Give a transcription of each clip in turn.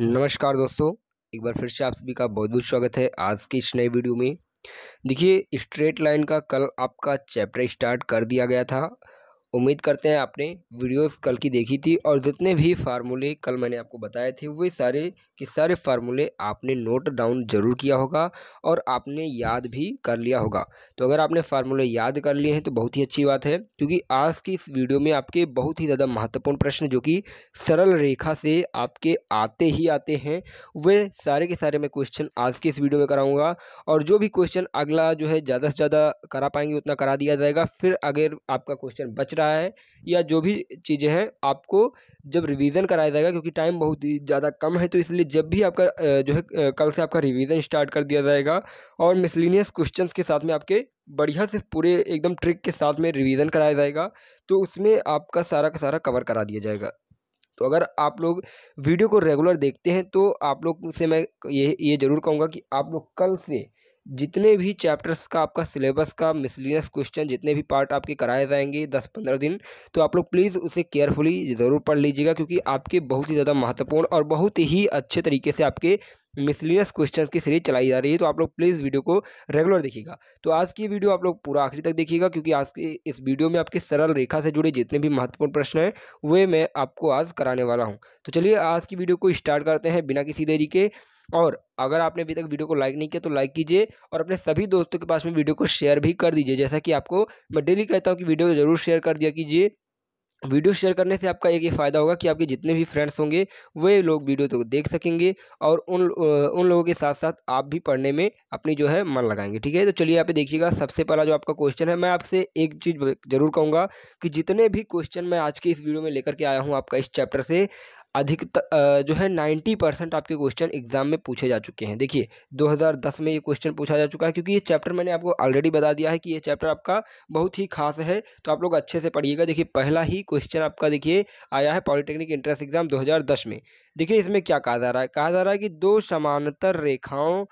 नमस्कार दोस्तों एक बार फिर से आप सभी का बहुत बहुत स्वागत है आज की इस नई वीडियो में देखिए स्ट्रेट लाइन का कल आपका चैप्टर स्टार्ट कर दिया गया था उम्मीद करते हैं आपने वीडियोस कल की देखी थी और जितने भी फार्मूले कल मैंने आपको बताए थे वे सारे के सारे फार्मूले आपने नोट डाउन जरूर किया होगा और आपने याद भी कर लिया होगा तो अगर आपने फार्मूले याद कर लिए हैं तो बहुत ही अच्छी बात है क्योंकि आज की इस वीडियो में आपके बहुत ही ज़्यादा महत्वपूर्ण प्रश्न जो कि सरल रेखा से आपके आते ही आते हैं वे सारे के सारे मैं क्वेश्चन आज के इस वीडियो में कराऊँगा और जो भी क्वेश्चन अगला जो है ज़्यादा से ज़्यादा करा पाएंगे उतना करा दिया जाएगा फिर अगर आपका क्वेश्चन बच रहा रहा है या जो भी चीज़ें हैं आपको जब रिवीजन कराया जाएगा क्योंकि टाइम बहुत ही ज़्यादा कम है तो इसलिए जब भी आपका जो है कल से आपका रिवीजन स्टार्ट कर दिया जाएगा और मिसलिनियस क्वेश्चन के साथ में आपके बढ़िया से पूरे एकदम ट्रिक के साथ में रिवीजन कराया जाएगा तो उसमें आपका सारा का सारा कवर करा दिया जाएगा तो अगर आप लोग वीडियो को रेगुलर देखते हैं तो आप लोग से मैं ये ये ज़रूर कहूँगा कि आप लोग कल से जितने भी चैप्टर्स का आपका सिलेबस का मिसलिनियस क्वेश्चन जितने भी पार्ट आपके कराए जाएंगे दस पंद्रह दिन तो आप लोग प्लीज़ उसे केयरफुली ज़रूर पढ़ लीजिएगा क्योंकि आपके बहुत ही ज़्यादा महत्वपूर्ण और बहुत ही अच्छे तरीके से आपके मिसलिनियस क्वेश्चन की सीरीज चलाई जा रही है तो आप लोग प्लीज़ वीडियो को रेगुलर देखिएगा तो आज की वीडियो आप लोग पूरा आखिरी तक देखिएगा क्योंकि आज के इस वीडियो में आपके सरल रेखा से जुड़े जितने भी महत्वपूर्ण प्रश्न हैं वे मैं आपको आज कराने वाला हूँ तो चलिए आज की वीडियो को स्टार्ट करते हैं बिना किसी देरी के और अगर आपने अभी तक वीडियो को लाइक नहीं किया तो लाइक कीजिए और अपने सभी दोस्तों के पास में वीडियो को शेयर भी कर दीजिए जैसा कि आपको मैं डेली कहता हूँ कि वीडियो को जरूर शेयर कर दिया कीजिए वीडियो शेयर करने से आपका एक ये फ़ायदा होगा कि आपके जितने भी फ्रेंड्स होंगे वे लोग वीडियो तो देख सकेंगे और उन उन लोगों के साथ साथ आप भी पढ़ने में अपनी जो है मन लगाएंगे ठीक है तो चलिए यहाँ पे देखिएगा सबसे पहला जो आपका क्वेश्चन है मैं आपसे एक चीज़ ज़रूर कहूँगा कि जितने भी क्वेश्चन मैं आज के इस वीडियो में लेकर के आया हूँ आपका इस चैप्टर से अधिक जो है नाइन्टी परसेंट आपके क्वेश्चन एग्जाम में पूछे जा चुके हैं देखिए 2010 में ये क्वेश्चन पूछा जा चुका है क्योंकि ये चैप्टर मैंने आपको ऑलरेडी बता दिया है कि ये चैप्टर आपका बहुत ही खास है तो आप लोग अच्छे से पढ़िएगा देखिए पहला ही क्वेश्चन आपका देखिए आया है पॉलिटेक्निक इंट्रेंस एग्जाम दो में देखिए इसमें क्या कहा जा रहा है कहा जा रहा है कि दो समानतर रेखाओं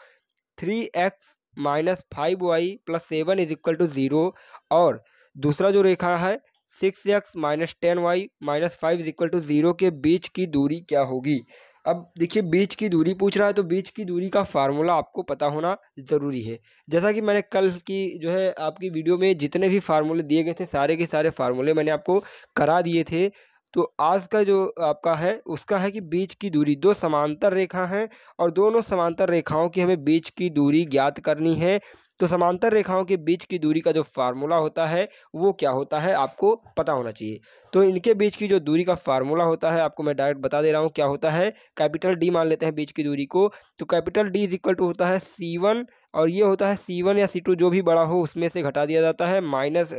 three x minus five y plus seven is equal to zero और दूसरा जो रेखा है six x minus ten y minus five is equal to zero के बीच की दूरी क्या होगी अब देखिए बीच की दूरी पूछ रहा है तो बीच की दूरी का फार्मूला आपको पता होना ज़रूरी है जैसा कि मैंने कल की जो है आपकी वीडियो में जितने भी फार्मूले दिए गए थे सारे के सारे फार्मूले मैंने आपको करा दिए थे तो आज का जो आपका है उसका है कि बीच की दूरी दो समांतर रेखा हैं और दोनों समांतर रेखाओं की हमें बीच की दूरी ज्ञात करनी है तो समांतर रेखाओं के बीच की दूरी का जो फार्मूला होता है वो क्या होता है आपको पता होना चाहिए तो इनके बीच की जो दूरी का फार्मूला होता है आपको मैं डायरेक्ट बता दे रहा हूँ क्या होता है कैपिटल डी मान लेते हैं बीच की दूरी को तो capital D is equal to होता है सी वन और ये होता है सी वन या सी टू जो भी बड़ा हो उसमें से घटा दिया जाता है माइनस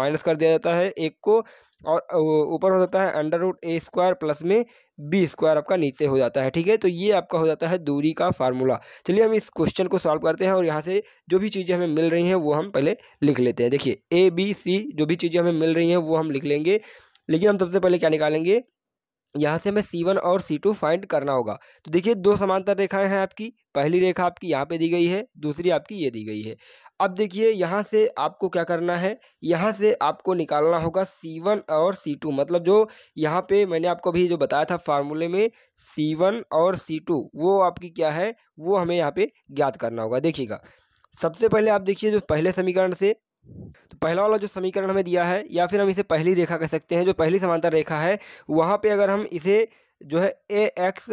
माइनस कर दिया जाता है एक को और ऊपर हो जाता है under root a square plus में बी स्क्वायर आपका नीचे हो जाता है ठीक है तो ये आपका हो जाता है दूरी का फार्मूला चलिए हम इस क्वेश्चन को सॉल्व करते हैं और यहाँ से जो भी चीज़ें हमें मिल रही हैं वो हम पहले लिख लेते हैं देखिए ए बी सी जो भी चीज़ें हमें मिल रही हैं वो हम लिख लेंगे लेकिन हम सबसे पहले क्या निकालेंगे यहाँ से हमें सी वन और सी टू फाइंड करना होगा तो देखिए दो समांतर रेखाएँ हैं आपकी पहली रेखा आपकी यहाँ पर दी गई है दूसरी आपकी ये दी गई है अब देखिए यहाँ से आपको क्या करना है यहाँ से आपको निकालना होगा C1 और C2 मतलब जो यहाँ पे मैंने आपको अभी जो बताया था फार्मूले में C1 और C2 वो आपकी क्या है वो हमें यहाँ पे ज्ञात करना होगा देखिएगा सबसे पहले आप देखिए जो पहले समीकरण से तो पहला वाला जो समीकरण हमें दिया है या फिर हम इसे पहली रेखा कह सकते हैं जो पहली समांतर रेखा है वहाँ पर अगर हम इसे जो है a x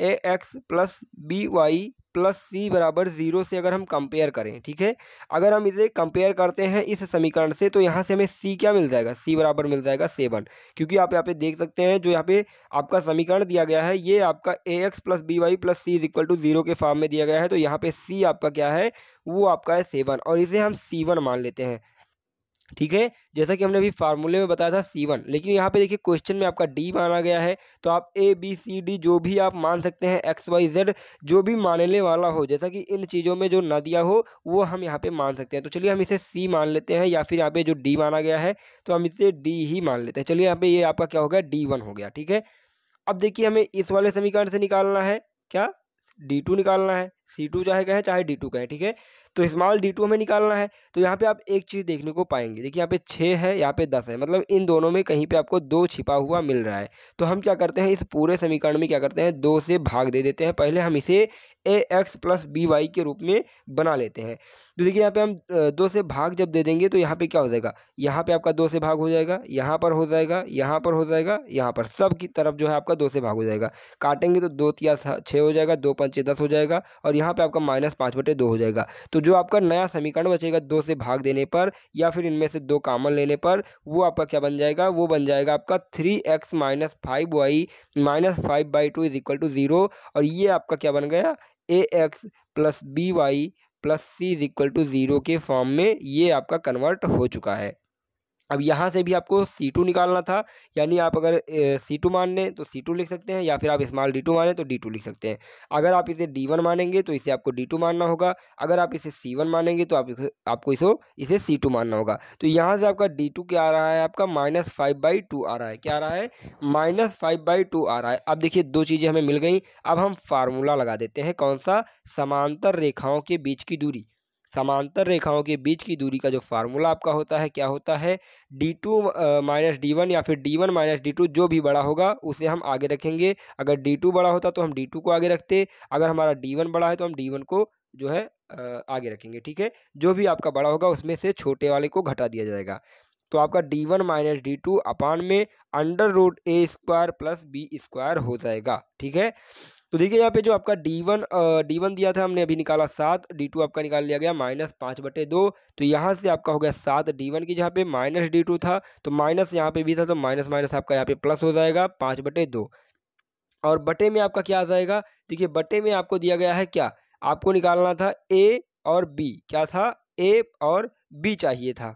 a x plus b y plus c बराबर ज़ीरो से अगर हम कंपेयर करें ठीक है अगर हम इसे कंपेयर करते हैं इस समीकरण से तो यहाँ से हमें सी क्या मिल जाएगा सी बराबर मिल जाएगा सेवन क्योंकि आप यहाँ पे देख सकते हैं जो यहाँ पे आपका समीकरण दिया गया है ये आपका a x plus b y plus c is equal to zero के फॉर्म में दिया गया है तो यहाँ पे सी आपका क्या है वो आपका है सेवन और इसे हम सी वन मान लेते हैं ठीक है जैसा कि हमने अभी फार्मूले में बताया था सी वन लेकिन यहाँ पे देखिए क्वेश्चन में आपका डी माना गया है तो आप ए बी सी डी जो भी आप मान सकते हैं एक्स वाई जेड जो भी मानने वाला हो जैसा कि इन चीज़ों में जो ना दिया हो वो हम यहाँ पे मान सकते हैं तो चलिए हम इसे सी मान लेते हैं या फिर यहाँ पे जो डी माना गया है तो हम इसे डी ही मान लेते हैं चलिए यहाँ पे ये आपका क्या हो गया डी वन हो गया ठीक है अब देखिए हमें इस वाले समीकरण से निकालना है क्या डी टू निकालना है सी टू चाहे कहें चाहे डी टू कहें ठीक है तो स्मॉल डी टू हमें निकालना है तो यहाँ पे आप एक चीज़ देखने को पाएंगे देखिए यहाँ पे छः है यहाँ पे दस है मतलब इन दोनों में कहीं पे आपको दो छिपा हुआ मिल रहा है तो हम क्या करते हैं इस पूरे समीकरण में क्या करते हैं दो से भाग दे देते हैं पहले हम इसे a x plus b y के रूप में बना लेते हैं तो देखिए यहाँ पे हम दो से भाग जब दे देंगे तो यहाँ पे क्या हो जाएगा यहाँ पे आपका दो से भाग हो जाएगा यहाँ पर हो जाएगा यहाँ पर हो जाएगा यहाँ पर सब की तरफ जो है आपका दो से भाग हो जाएगा काटेंगे तो दो या छः हो जाएगा दो पंचे दस हो जाएगा और यहाँ पर आपका माइनस पाँच बटे दो हो जाएगा तो जो आपका नया समीकरण बचेगा दो से भाग देने पर या फिर इनमें से दो कामन लेने पर वो आपका क्या बन जाएगा वो बन जाएगा आपका three x minus five y minus five by two is equal to zero और ये आपका क्या बन गया a x plus b y plus c is equal to zero के फॉर्म में ये आपका कन्वर्ट हो चुका है अब यहाँ से भी आपको सी टू निकालना था यानी आप अगर सी टू मान लें तो सी टू लिख सकते हैं या फिर आप स्मॉल डी टू माने तो डी टू लिख सकते हैं अगर आप इसे डी वन मानेंगे तो इसे आपको डी टू मानना होगा अगर आप इसे सी वन मानेंगे तो आप आपको इसे इसे सी टू मानना होगा तो यहाँ से आपका डी टू क्या आ रहा है आपका माइनस फाइव बाई टू आ रहा है क्या आ रहा है माइनस फाइव बाई टू आ रहा है अब देखिए दो चीज़ें हमें मिल गई अब हम फार्मूला लगा देते हैं कौन सा समांतर रेखाओं के बीच की दूरी समांतर रेखाओं के बीच की दूरी का जो फार्मूला आपका होता है क्या होता है d two minus d one या फिर d one minus d two जो भी बड़ा होगा उसे हम आगे रखेंगे अगर डी टू बड़ा होता तो हम डी टू को आगे रखते अगर हमारा डी वन बड़ा है तो हम डी वन को जो है आगे रखेंगे ठीक है जो भी आपका बड़ा होगा उसमें से छोटे वाले को घटा दिया जाएगा तो आपका d one minus d two upon में under root a square plus b square हो जाएगा ठीक है तो देखिए यहाँ पे जो आपका डी वन डी वन दिया था हमने अभी निकाला सात डी टू आपका निकाल लिया गया माइनस पाँच बटे दो तो यहाँ से आपका हो गया सात डी वन की जहाँ पे माइनस डी टू था तो माइनस यहाँ पे भी था तो माइनस माइनस आपका यहाँ पे प्लस हो जाएगा पाँच बटे दो और बटे में आपका क्या आ जाएगा देखिए बटे में आपको दिया गया है क्या आपको निकालना था ए और बी क्या था ए और बी चाहिए था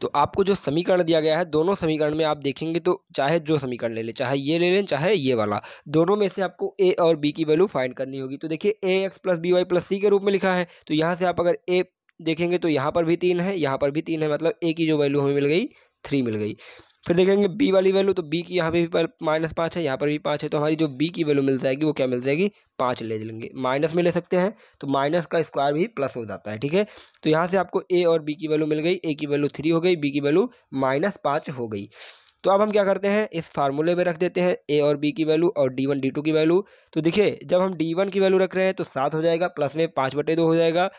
तो आपको जो समीकरण दिया गया है दोनों समीकरण में आप देखेंगे तो चाहे जो समीकरण ले लें चाहे ये ले लें चाहे ये वाला दोनों में से आपको ए और बी की वैल्यू फाइंड करनी होगी तो देखिए a x plus b y plus c के रूप में लिखा है तो यहाँ से आप अगर ए देखेंगे तो यहाँ पर भी तीन है यहाँ पर भी तीन है मतलब ए की जो वैल्यू हमें मिल गई थ्री मिल गई फिर देखेंगे बी वाली वैल्यू तो बी की यहाँ पे भी माइनस पाँच है यहाँ पर भी पाँच है तो हमारी जो बी की वैल्यू मिल जाएगी वो क्या मिल जाएगी पाँच ले लेंगे माइनस में ले सकते हैं तो माइनस का स्क्वायर भी प्लस हो जाता है ठीक है तो यहाँ से आपको ए और बी की वैल्यू मिल गई ए की वैल्यू थ्री हो गई बी की वैल्यू माइनस पाँच हो गई तो अब हम क्या करते हैं इस फार्मूले में रख देते हैं ए और बी की वैल्यू और डी वन डी टू की वैल्यू तो देखिए जब हम डी वन की वैल्यू रख रहे हैं तो सात हो जाएगा प्लस में पाँच बटे दो हो जाएगा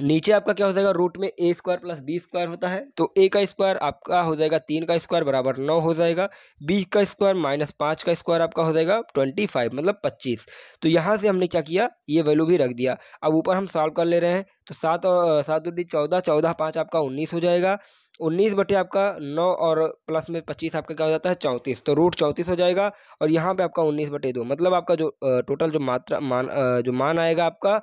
नीचे आपका क्या हो जाएगा रूट में a square plus b square होता है तो ए का स्क्वायर आपका हो जाएगा तीन का स्क्वायर बराबर नौ हो जाएगा बी का स्क्वायर माइनस पाँच का स्क्वायर आपका हो जाएगा ट्वेंटी फाइव मतलब पच्चीस तो यहाँ से हमने क्या किया ये वैल्यू भी रख दिया अब ऊपर हम सॉल्व कर ले रहे हैं तो सात और सात दूरी चौदह चौदह पाँच आपका उन्नीस हो जाएगा उन्नीस बटे आपका नौ और प्लस में पच्चीस आपका क्या हो जाता है चौंतीस तो रूट चौंतीस हो जाएगा और यहाँ पे आपका उन्नीस बटे दो मतलब आपका जो टोटल जो मात्रा मान जो मान आएगा आपका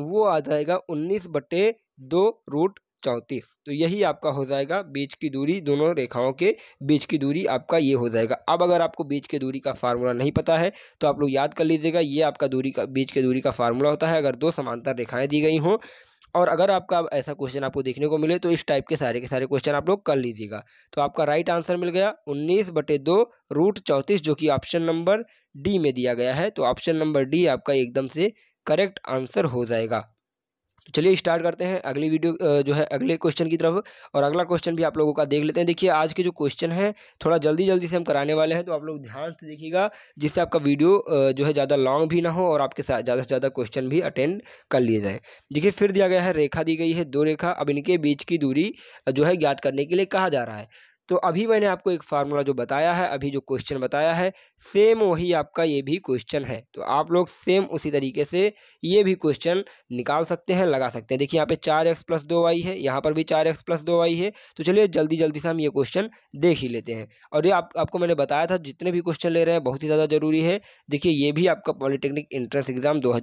वो आ जाएगा उन्नीस बटे दो रूट चौंतीस तो यही आपका हो जाएगा बीच की दूरी दोनों रेखाओं के बीच की दूरी आपका ये हो जाएगा अब अगर आपको बीच की दूरी का फार्मूला नहीं पता है तो आप लोग याद कर लीजिएगा ये आपका दूरी का बीच के दूरी का फार्मूला होता है अगर दो समांतर रेखाएं दी गई हों और अगर आपका ऐसा क्वेश्चन आपको देखने को मिले तो इस टाइप के सारे के सारे क्वेश्चन आप लोग कर लीजिएगा तो आपका राइट आंसर मिल गया उन्नीस बटे दो रूट चौंतीस जो कि ऑप्शन नंबर डी में दिया गया है तो ऑप्शन नंबर डी आपका एकदम से करेक्ट आंसर हो जाएगा तो चलिए स्टार्ट करते हैं अगली वीडियो जो है अगले क्वेश्चन की तरफ और अगला क्वेश्चन भी आप लोगों का देख लेते हैं देखिए आज के जो क्वेश्चन है थोड़ा जल्दी जल्दी से हम कराने वाले हैं तो आप लोग ध्यान से देखिएगा जिससे आपका वीडियो जो है ज़्यादा लॉन्ग भी ना हो और आपके साथ ज़्यादा से ज़्यादा क्वेश्चन भी अटेंड कर लिए जाए देखिए फिर दिया गया है रेखा दी गई है दो रेखा अब इनके बीच की दूरी जो है ज्ञात करने के लिए कहा जा रहा है तो अभी मैंने आपको एक फार्मूला जो बताया है अभी जो क्वेश्चन बताया है सेम वही आपका ये भी क्वेश्चन है तो आप लोग सेम उसी तरीके से ये भी क्वेश्चन निकाल सकते हैं लगा सकते हैं देखिए यहाँ पे चार एक्स प्लस दो वाई है यहाँ पर भी चार एक्स प्लस दो वाई है तो चलिए जल्दी जल्दी से हम ये क्वेश्चन देख ही लेते हैं और ये आप, आपको मैंने बताया था जितने भी क्वेश्चन ले रहे हैं बहुत ही ज़्यादा ज़रूरी है देखिए ये भी आपका पॉलिटेक्निक एंट्रेंस एग्ज़ाम दो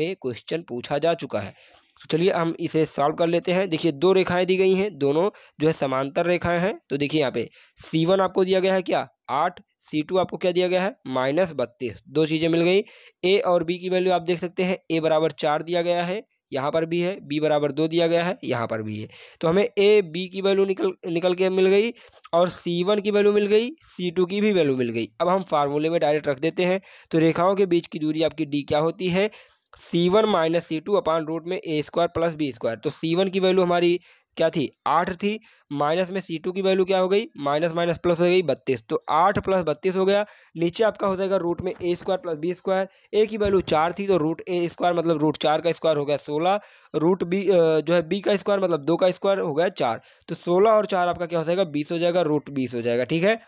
में क्वेश्चन पूछा जा चुका है तो चलिए हम इसे सॉल्व कर लेते हैं देखिए दो रेखाएं दी गई हैं दोनों जो है समांतर रेखाएं हैं तो देखिए यहाँ पे सी वन आपको दिया गया है क्या आठ सी टू आपको क्या दिया गया है माइनस बत्तीस दो चीज़ें मिल गई ए और बी की वैल्यू आप देख सकते हैं ए बराबर चार दिया गया है यहाँ पर भी है बी बराबर दो दिया गया है यहाँ पर भी है तो हमें ए बी की वैल्यू निकल निकल के मिल गई और सी वन की वैल्यू मिल गई सी टू की भी वैल्यू मिल गई अब हम फार्मूले में डायरेक्ट रख देते हैं तो रेखाओं के बीच की दूरी आपकी डी क्या होती है c one minus c two upon root में a square plus b square तो सी वन की वैल्यू हमारी क्या थी आठ थी माइनस में सी टू की वैल्यू क्या हो गई माइनस माइनस प्लस हो गई बत्तीस तो आठ प्लस बत्तीस हो गया नीचे आपका हो जाएगा रूट में a square plus b square a की वैल्यू चार थी तो रूट ए स्क्वायर मतलब रूट चार का स्क्वायर हो गया सोलह रूट बी जो है बी का स्क्वायर मतलब दो का स्क्वायर हो गया चार तो सोलह और चार आपका क्या हो जाएगा बीस हो जाएगा रूट बीस हो जाएगा ठीक है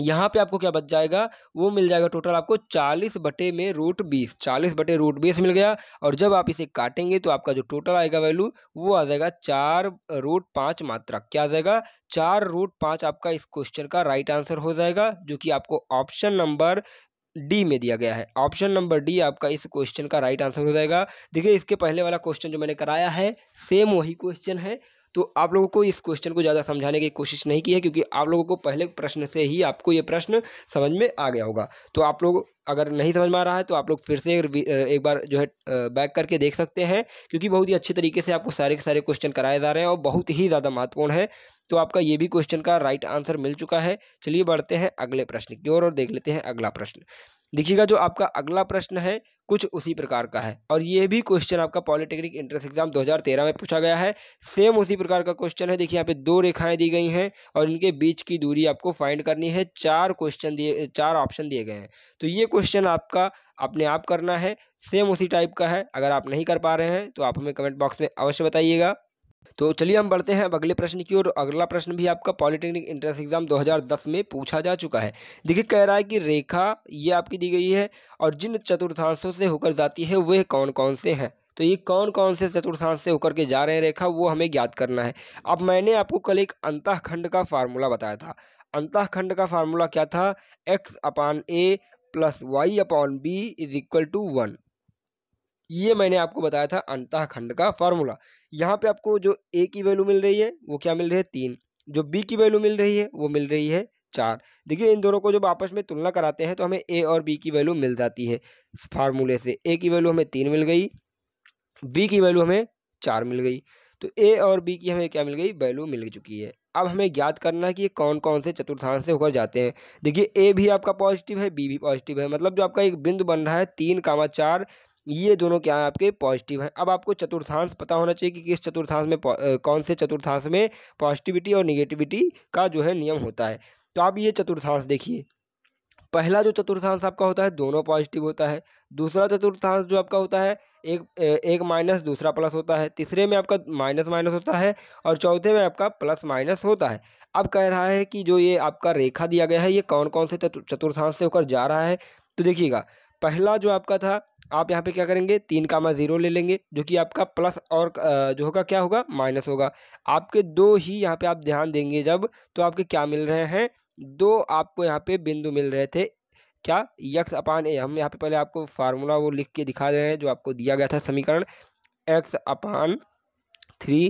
यहाँ पे आपको क्या बच जाएगा वो मिल जाएगा टोटल आपको चालीस बटे में रूट बीस चालीस बटे रूट बीस मिल गया और जब आप इसे काटेंगे तो आपका जो टोटल आएगा वैल्यू वो आ जाएगा चार रूट पाँच मात्रा क्या आ जाएगा चार रूट पाँच आपका इस क्वेश्चन का राइट आंसर हो जाएगा जो कि आपको ऑप्शन नंबर डी में दिया गया है ऑप्शन नंबर डी आपका इस क्वेश्चन का राइट आंसर हो जाएगा देखिए इसके पहले वाला क्वेश्चन जो मैंने कराया है सेम वही क्वेश्चन है तो आप लोगों को इस क्वेश्चन को ज़्यादा समझाने की कोशिश नहीं की है क्योंकि आप लोगों को पहले प्रश्न से ही आपको ये प्रश्न समझ में आ गया होगा तो आप लोग अगर नहीं समझ में आ रहा है तो आप लोग फिर से एक बार जो है बैक करके देख सकते हैं क्योंकि बहुत ही अच्छे तरीके से आपको सारे के सारे क्वेश्चन कराए जा रहे हैं और बहुत ही ज़्यादा महत्वपूर्ण है तो आपका ये भी क्वेश्चन का राइट आंसर मिल चुका है चलिए बढ़ते हैं अगले प्रश्न की ओर और देख लेते हैं अगला प्रश्न देखिएगा जो आपका अगला प्रश्न है कुछ उसी प्रकार का है और ये भी क्वेश्चन आपका पॉलिटेक्निक एंट्रेंस एग्जाम 2013 में पूछा गया है सेम उसी प्रकार का क्वेश्चन है देखिए यहाँ पे दो रेखाएं दी गई हैं और इनके बीच की दूरी आपको फाइंड करनी है चार क्वेश्चन दिए चार ऑप्शन दिए गए हैं तो ये क्वेश्चन आपका अपने आप करना है सेम उसी टाइप का है अगर आप नहीं कर पा रहे हैं तो आप हमें कमेंट बॉक्स में अवश्य बताइएगा तो चलिए हम बढ़ते हैं अब अगले प्रश्न की ओर अगला प्रश्न भी आपका पॉलिटेक्निक एंट्रेंस एग्जाम 2010 में पूछा जा चुका है देखिए कह रहा है कि रेखा ये आपकी दी गई है और जिन चतुर्थांशों से होकर जाती है वे कौन कौन से हैं तो ये कौन कौन से चतुर्थांश से होकर के जा रहे हैं रेखा वो हमें ज्ञात करना है अब मैंने आपको कल एक अंतःखंड का फार्मूला बताया था अंतःखंड का फार्मूला क्या था x upon a plus y upon b is equal to one ये मैंने आपको बताया था अंतःखंड का फार्मूला यहाँ पे आपको जो ए की वैल्यू मिल रही है वो क्या मिल रही है तीन जो बी की वैल्यू मिल रही है वो मिल रही है चार देखिए इन दोनों को जब आपस में तुलना कराते हैं तो हमें ए और बी की वैल्यू मिल जाती है फार्मूले से ए की वैल्यू हमें तीन मिल गई बी की वैल्यू हमें चार मिल गई तो ए और बी की हमें क्या मिल गई वैल्यू मिल चुकी है अब हमें ज्ञात करना है कि ये कौन कौन से चतुर्थांश से होकर जाते हैं देखिए ए भी आपका पॉजिटिव है बी भी पॉजिटिव है मतलब जो आपका एक बिंदु बन रहा है तीन कामा चार ये दोनों क्या है आपके पॉजिटिव हैं अब आपको चतुर्थांश पता होना चाहिए कि किस चतुर्थांश में कौन से चतुर्थांश में पॉजिटिविटी और निगेटिविटी का जो है नियम होता है तो आप ये चतुर्थांश देखिए पहला जो चतुर्थांश आपका होता है दोनों पॉजिटिव होता है दूसरा चतुर्थांश जो आपका होता है एक एक माइनस दूसरा प्लस होता है तीसरे में आपका माइनस माइनस होता है और चौथे में आपका प्लस माइनस होता है अब कह रहा है कि जो ये आपका रेखा दिया गया है ये कौन कौन से चतुर्थांश से होकर जा रहा है तो देखिएगा पहला जो आपका था आप यहाँ पे क्या करेंगे तीन कामा ज़ीरो ले लेंगे जो कि आपका प्लस और जो होगा क्या होगा माइनस होगा आपके दो ही यहाँ पे आप ध्यान देंगे जब तो आपके क्या मिल रहे हैं दो आपको यहाँ पे बिंदु मिल रहे थे क्या यक्स अपान ए हम यहाँ पे पहले आपको फार्मूला वो लिख के दिखा रहे हैं जो आपको दिया गया था समीकरण x upon three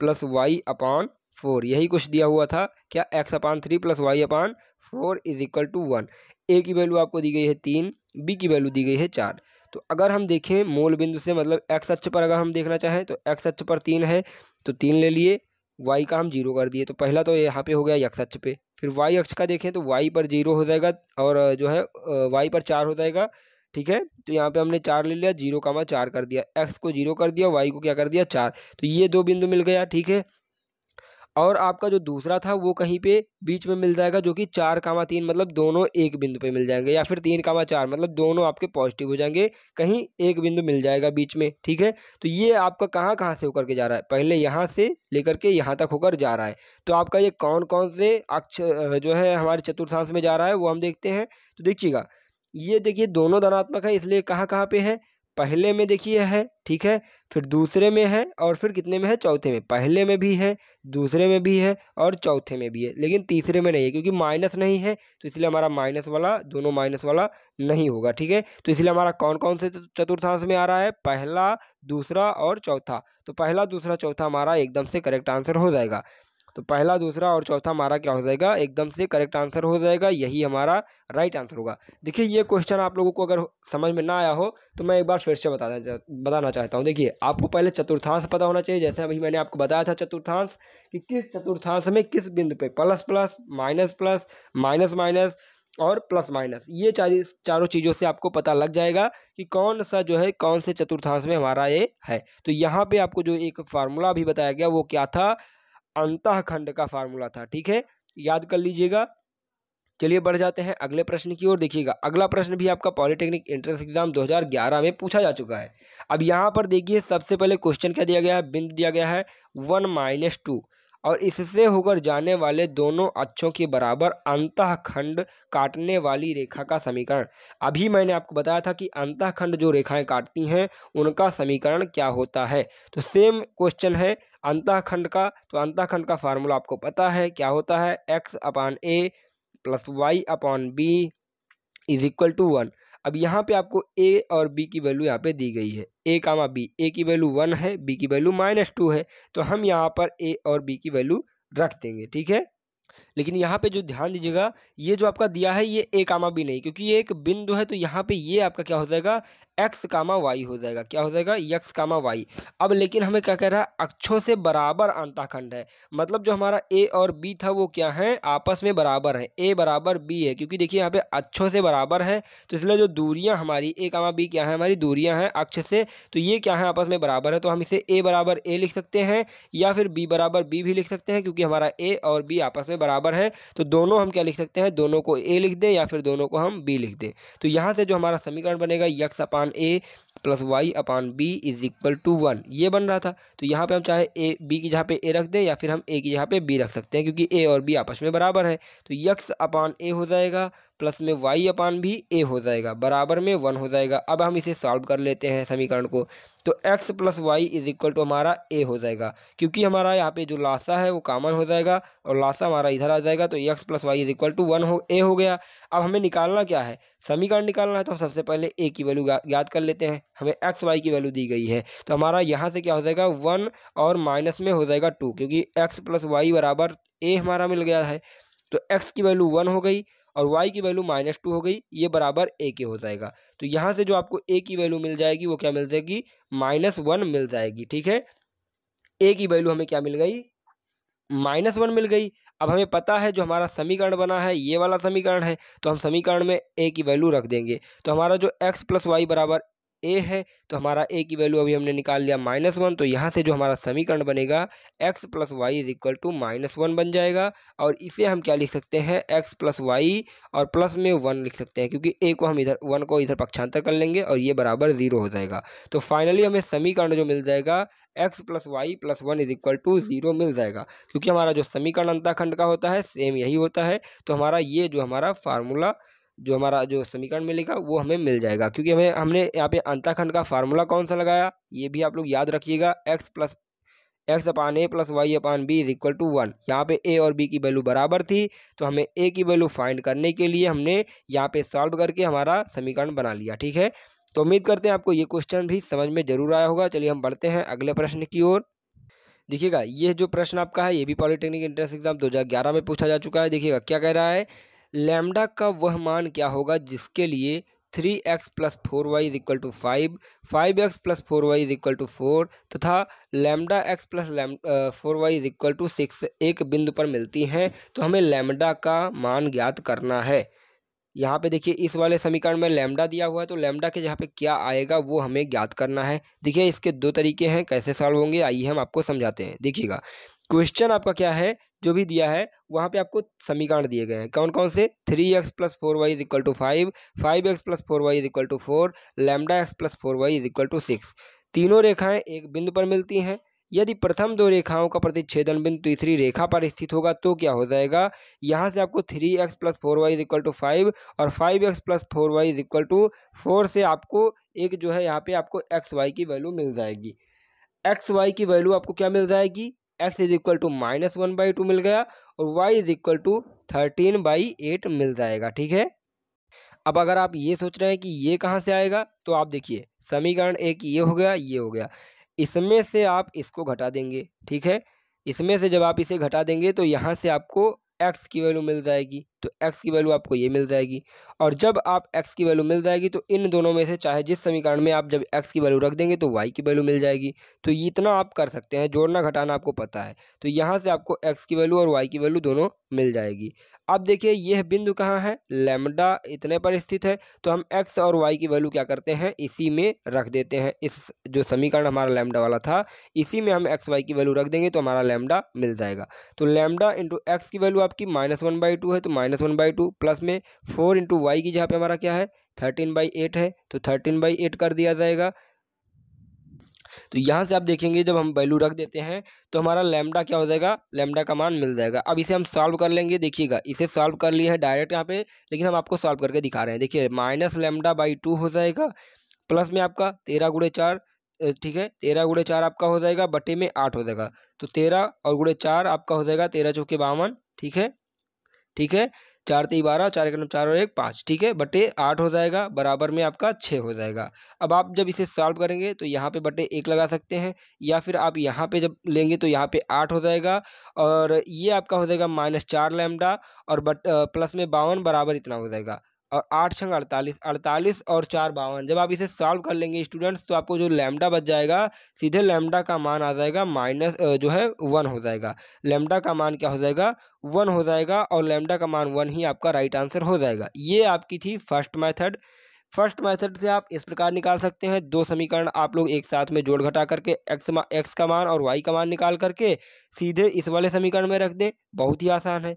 plus y upon four यही कुछ दिया हुआ था क्या x upon three plus y upon four is equal to one a की वैल्यू आपको दी गई है तीन बी की वैल्यू दी गई है चार तो अगर हम देखें मूल बिंदु से मतलब एक्स अक्ष पर अगर हम देखना चाहें तो एक्स अक्ष पर तीन है तो तीन ले लिए वाई का हम जीरो कर दिए तो पहला तो यहाँ पे हो गया एक्स अक्ष पे फिर वाई अक्ष का देखें तो वाई पर जीरो हो जाएगा और जो है वाई पर चार हो जाएगा ठीक है तो यहाँ पे हमने चार ले लिया जीरो कामा चार कर दिया एक्स को जीरो कर दिया वाई को क्या कर दिया चार तो ये दो बिंदु मिल गया ठीक है और आपका जो दूसरा था वो कहीं पे बीच में मिल जाएगा जो कि चार कामा तीन मतलब दोनों एक बिंदु पे मिल जाएंगे या फिर तीन कामा चार मतलब दोनों आपके पॉजिटिव हो जाएंगे कहीं एक बिंदु मिल जाएगा बीच में ठीक है तो ये आपका कहाँ कहाँ से होकर के जा रहा है पहले यहाँ से लेकर के यहाँ तक होकर जा रहा है तो आपका ये कौन कौन से अक्ष जो है हमारे चतुर्थांश में जा रहा है वो हम देखते हैं तो देखिएगा ये देखिए दोनों धनात्मक है इसलिए कहाँ कहाँ पे है पहले में देखिए है ठीक है फिर दूसरे में है और फिर कितने में है चौथे में पहले में भी है दूसरे में भी है और चौथे में भी है लेकिन तीसरे में नहीं है क्योंकि माइनस नहीं है तो इसलिए हमारा माइनस वाला दोनों माइनस वाला नहीं होगा ठीक है तो इसलिए हमारा कौन कौन से चतुर्थांश में आ रहा है पहला दूसरा और चौथा तो पहला दूसरा चौथा हमारा एकदम से करेक्ट आंसर हो जाएगा तो पहला दूसरा और चौथा हमारा क्या हो जाएगा एकदम से करेक्ट आंसर हो जाएगा यही हमारा राइट आंसर होगा देखिए ये क्वेश्चन आप लोगों को अगर समझ में ना आया हो तो मैं एक बार फिर से बताना बताना चाहता हूँ देखिए आपको पहले चतुर्थांश पता होना चाहिए जैसे अभी मैंने आपको बताया था चतुर्थांश कि किस चतुर्थांश में किस बिंदु पर plus plus minus plus minus minus और प्लस माइनस ये चार चारों चीज़ों से आपको पता लग जाएगा कि कौन सा जो है कौन से चतुर्थांश में हमारा ये है तो यहाँ पे आपको जो एक फार्मूला भी बताया गया वो क्या था अंतःखंड का फार्मूला था ठीक है याद कर लीजिएगा चलिए बढ़ जाते हैं अगले प्रश्न की ओर देखिएगा अगला प्रश्न भी आपका पॉलिटेक्निक एंट्रेंस एग्जाम 2011 में पूछा जा चुका है अब यहाँ पर देखिए सबसे पहले क्वेश्चन क्या दिया गया है बिंदु दिया गया है वन माइनस टू और इससे होकर जाने वाले दोनों अक्षों के बराबर अंतःखंड काटने वाली रेखा का समीकरण अभी मैंने आपको बताया था कि अंतःखंड जो रेखाएं काटती हैं उनका समीकरण क्या होता है तो सेम क्वेश्चन है अंतःखंड का तो अंतःखंड का फार्मूला आपको पता है क्या होता है x upon a plus y upon b is equal to one अब यहाँ पे आपको ए और बी की वैल्यू यहाँ पे दी गई है ए कामा बी ए की वैल्यू वन है बी की वैल्यू माइनस टू है तो हम यहाँ पर ए और बी की वैल्यू रख देंगे ठीक है लेकिन यहाँ पे जो ध्यान दीजिएगा ये जो आपका दिया है ये ए कामा बी नहीं क्योंकि ये एक बिंदु है तो यहाँ पे ये आपका क्या हो जाएगा एक्स कामा वाई हो जाएगा क्या हो जाएगा यक्स कामा वाई अब लेकिन हमें क्या कह रहा है अक्षों से बराबर अंताखंड है मतलब जो हमारा ए और बी था वो क्या है आपस में बराबर है ए बराबर बी है क्योंकि देखिए यहाँ पे अक्षों से बराबर है तो इसलिए जो दूरियाँ हमारी ए कामा बी क्या है हमारी दूरियाँ हैं अक्ष से तो ये क्या है आपस में बराबर है तो हम इसे ए बराबर ए लिख सकते हैं या फिर बी बराबर बी भी लिख सकते हैं क्योंकि हमारा ए और बी आपस में बराबर है तो दोनों हम क्या लिख सकते हैं दोनों को ए लिख दें या फिर दोनों को हम बी लिख दें तो यहाँ से जो हमारा समीकरण बनेगा x upon upon a plus y upon b is equal to one ये बन रहा था तो यहाँ पे हम चाहे ए बी की जहाँ पे ए रख दें या फिर हम ए की जहाँ पे बी रख सकते हैं क्योंकि ए और बी आपस में बराबर है तो यक्स अपान ए हो जाएगा प्लस में वाई अपान भी ए हो जाएगा बराबर में वन हो जाएगा अब हम इसे सॉल्व कर लेते हैं समीकरण को तो x plus y is equal to हमारा ए हो जाएगा क्योंकि हमारा यहाँ पे जो लासा है वो कामन हो जाएगा और लासा हमारा इधर आ जाएगा तो x plus y is equal to one हो ए हो गया अब हमें निकालना क्या है समीकरण निकालना है तो हम सबसे पहले ए की वैल्यू याद कर लेते हैं हमें एक्स वाई की वैल्यू दी गई है तो हमारा यहाँ से क्या हो जाएगा वन और माइनस में हो जाएगा टू क्योंकि एक्स प्लस वाई बराबर ए हमारा मिल गया है तो एक्स की वैल्यू वन हो गई और वाई की वैल्यू माइनस टू हो गई ये बराबर ए के हो जाएगा तो यहाँ से जो आपको ए की वैल्यू मिल जाएगी वो क्या मिल जाएगी माइनस वन मिल जाएगी ठीक है ए की वैल्यू हमें क्या मिल गई माइनस वन मिल गई अब हमें पता है जो हमारा समीकरण बना है ये वाला समीकरण है तो हम समीकरण में ए की वैल्यू रख देंगे तो हमारा जो एक्स प्लस वाई बराबर ए है तो हमारा ए की वैल्यू अभी हमने निकाल लिया माइनस वन तो यहाँ से जो हमारा समीकरण बनेगा x plus y is equal to minus one बन जाएगा और इसे हम क्या लिख सकते हैं एक्स प्लस वाई और प्लस में वन लिख सकते हैं क्योंकि ए को हम इधर वन को इधर पक्षांतर कर लेंगे और ये बराबर ज़ीरो हो जाएगा तो फाइनली हमें समीकरण जो मिल जाएगा x plus y plus one is equal to zero मिल जाएगा क्योंकि हमारा जो समीकरण अंताखंड का होता है सेम यही होता है तो हमारा ये जो हमारा फार्मूला जो हमारा जो समीकरण मिलेगा वो हमें मिल जाएगा क्योंकि हमें हमने यहाँ पे अंताखंड का फार्मूला कौन सा लगाया ये भी आप लोग याद रखिएगा x plus x upon a plus y upon b is equal to one यहाँ पे ए और बी की वैल्यू बराबर थी तो हमें ए की वैल्यू फाइंड करने के लिए हमने यहाँ पे सॉल्व करके हमारा समीकरण बना लिया ठीक है तो उम्मीद करते हैं आपको ये क्वेश्चन भी समझ में जरूर आया होगा चलिए हम बढ़ते हैं अगले प्रश्न की ओर देखिएगा ये जो प्रश्न आपका है ये भी पॉलिटेक्निक एंट्रेंस एग्जाम दो में पूछा जा चुका है देखिएगा क्या कह रहा है लैम्डा का वह मान क्या होगा जिसके लिए three x plus four y is equal to five five x plus four y is equal to four तथा lambda x plus lam four y is equal to six एक बिंदु पर मिलती हैं तो हमें लैमडा का मान ज्ञात करना है यहाँ पे देखिए इस वाले समीकरण में लैमडा दिया हुआ है तो लैमडा के यहाँ पे क्या आएगा वो हमें ज्ञात करना है देखिए इसके दो तरीके हैं कैसे सॉल्व होंगे आइए हम आपको समझाते हैं देखिएगा क्वेश्चन आपका क्या है जो भी दिया है वहाँ पे आपको समीकरण दिए गए हैं कौन कौन से three x plus four y is equal to five five x plus four y is equal to four lambda x plus four y is equal to six तीनों रेखाएं एक बिंदु पर मिलती हैं यदि प्रथम दो रेखाओं का प्रतिच्छेदन बिंदु तीसरी रेखा पर स्थित होगा तो क्या हो जाएगा यहाँ से आपको three x plus four y is equal to five और five x plus four y is equal to four से आपको एक जो है यहाँ पे आपको एक्स वाई की वैल्यू मिल जाएगी एक्स वाई की वैल्यू आपको क्या मिल जाएगी x is equal to minus one by two मिल गया और y is equal to thirteen by eight मिल जाएगा ठीक है अब अगर आप ये सोच रहे हैं कि ये कहाँ से आएगा तो आप देखिए समीकरण एक ये हो गया ये हो गया इसमें से आप इसको घटा देंगे ठीक है इसमें से जब आप इसे घटा देंगे तो यहाँ से आपको एक्स की वैल्यू मिल जाएगी तो एक्स की वैल्यू आपको ये मिल जाएगी और जब आप एक्स की वैल्यू मिल जाएगी तो इन दोनों में से चाहे जिस समीकरण में आप जब एक्स की वैल्यू रख देंगे तो वाई की वैल्यू मिल जाएगी तो इतना आप कर सकते हैं जोड़ना घटाना आपको पता है तो यहाँ से आपको एक्स की वैल्यू और वाई की वैल्यू दोनों मिल जाएगी अब देखिए यह बिंदु कहाँ है लेमडा इतने पर स्थित है तो हम एक्स और वाई की वैल्यू क्या करते हैं इसी में रख देते हैं इस जो समीकरण हमारा लेमडा वाला था इसी में हम एक्स वाई की वैल्यू रख देंगे तो हमारा लेमडा मिल जाएगा तो लेमडा इंटू एक्स की वैल्यू आपकी माइनस वन बाई टू है तो minus one by two plus में फोर इंटू वाई की जहाँ पे हमारा क्या है थर्टीन बाई एट है तो थर्टीन बाई एट कर दिया जाएगा तो यहाँ से आप देखेंगे जब हम वैल्यू रख देते हैं तो हमारा लेमडा क्या हो जाएगा लेमडा का मान मिल जाएगा अब इसे हम सॉल्व कर लेंगे देखिएगा इसे सॉल्व कर लिए हैं डायरेक्ट यहाँ पे लेकिन हम आपको सॉल्व करके दिखा रहे हैं देखिए माइनस लेमडा बाई टू हो जाएगा प्लस में आपका तेरह गुड़े चार ठीक है तेरह गुड़े चार आपका हो जाएगा बटे में आठ हो जाएगा तो तेरह और गुड़े चार आपका हो जाएगा तेरह चौके बावन ठीक है ठीक है चार तीन बारह चार एक चार और एक पाँच ठीक है बटे आठ हो जाएगा बराबर में आपका छः हो जाएगा अब आप जब इसे सॉल्व करेंगे तो यहाँ पे बटे एक लगा सकते हैं या फिर आप यहाँ पे जब लेंगे तो यहाँ पे आठ हो जाएगा और ये आपका हो जाएगा माइनस चार लैमडा और बट प्लस में बावन बराबर इतना हो जाएगा और आठ छंग अड़तालीस अड़तालीस और चार बावन जब आप इसे सॉल्व कर लेंगे स्टूडेंट्स तो आपको जो लैमडा बच जाएगा सीधे लैमडा का मान आ जाएगा माइनस जो है वन हो जाएगा लैमडा का मान क्या हो जाएगा वन हो जाएगा और लैमडा का मान वन ही आपका राइट आंसर हो जाएगा ये आपकी थी फर्स्ट मैथड फर्स्ट मैथड से आप इस प्रकार निकाल सकते हैं दो समीकरण आप लोग एक साथ में जोड़ घटा करके एक्स मा एक्स का मान और वाई का मान निकाल करके सीधे इस वाले समीकरण में रख दें बहुत ही आसान है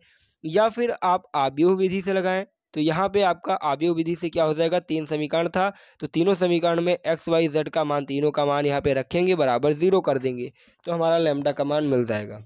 या फिर आप आव्यूह विधि से लगाएं तो यहाँ पे आपका आवयव विधि से क्या हो जाएगा तीन समीकरण था तो तीनों समीकरण में एक्स वाई जेड का मान तीनों का मान यहाँ पे रखेंगे बराबर जीरो कर देंगे तो हमारा लेमडा का मान मिल जाएगा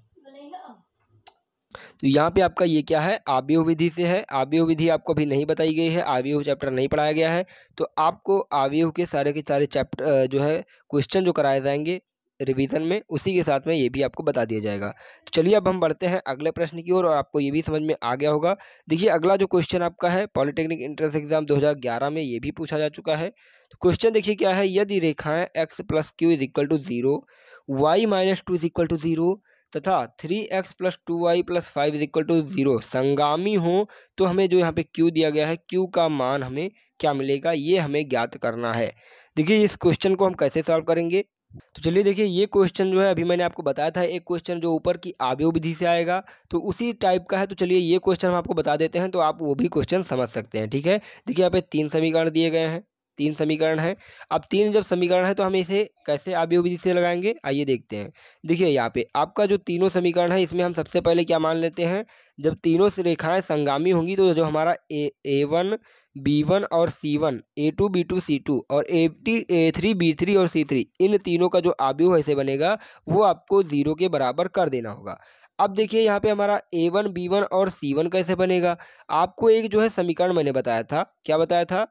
तो यहाँ पे आपका ये क्या है आवयव विधि से है आवयव विधि आपको अभी नहीं बताई गई है आवयव चैप्टर नहीं पढ़ाया गया है तो आपको आवयव के सारे के सारे चैप्टर जो है क्वेश्चन जो कराए जाएंगे रिवीजन में उसी के साथ में ये भी आपको बता दिया जाएगा तो चलिए अब हम बढ़ते हैं अगले प्रश्न की ओर और, आपको ये भी समझ में आ गया होगा देखिए अगला जो क्वेश्चन आपका है पॉलिटेक्निक एंट्रेंस एग्जाम 2011 में ये भी पूछा जा चुका है तो क्वेश्चन देखिए क्या है यदि रेखाएँ x plus q is equal to zero y minus two is equal to zero तथा three x plus two y plus five is equal to zero संगामी हो तो हमें जो यहाँ पे क्यू दिया गया है क्यू का मान हमें क्या मिलेगा ये हमें ज्ञात करना है देखिए इस क्वेश्चन को हम कैसे सॉल्व करेंगे तो चलिए देखिए ये क्वेश्चन जो है अभी मैंने आपको बताया था एक क्वेश्चन जो ऊपर की आव्यो विधि से आएगा तो उसी टाइप का है तो चलिए ये क्वेश्चन हम आपको बता देते हैं तो आप वो भी क्वेश्चन समझ सकते हैं ठीक है देखिए यहाँ पे तीन समीकरण दिए गए हैं तीन समीकरण हैं अब तीन जब समीकरण है तो हम इसे कैसे आव्यो विधि से लगाएंगे आइए देखते हैं देखिए यहाँ पे आपका जो तीनों समीकरण है इसमें हम सबसे पहले क्या मान लेते हैं जब तीनों रेखाएँ संगामी होंगी तो जो हमारा a a one b one और c one a two b two c two और a t a three b three और सी थ्री इन तीनों का जो आबियो ऐसे बनेगा वो आपको ज़ीरो के बराबर कर देना होगा अब देखिए यहाँ पे हमारा ए वन बी वन और सी वन कैसे बनेगा आपको एक जो है समीकरण मैंने बताया था क्या बताया था